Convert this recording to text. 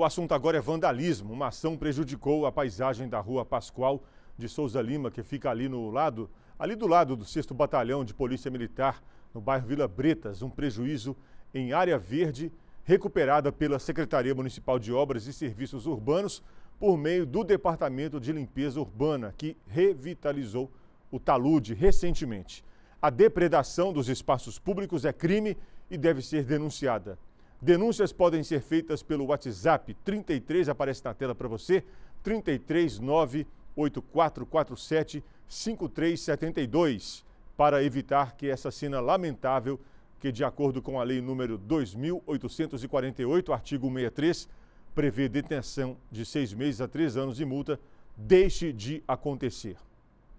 O assunto agora é vandalismo. Uma ação prejudicou a paisagem da rua Pascoal de Souza Lima, que fica ali no lado, ali do lado do 6 Batalhão de Polícia Militar, no bairro Vila Bretas, um prejuízo em área verde recuperada pela Secretaria Municipal de Obras e Serviços Urbanos por meio do Departamento de Limpeza Urbana, que revitalizou o talude recentemente. A depredação dos espaços públicos é crime e deve ser denunciada. Denúncias podem ser feitas pelo WhatsApp 33, aparece na tela para você, 33984475372, para evitar que essa cena lamentável, que de acordo com a lei número 2848, artigo 63, prevê detenção de seis meses a três anos de multa, deixe de acontecer.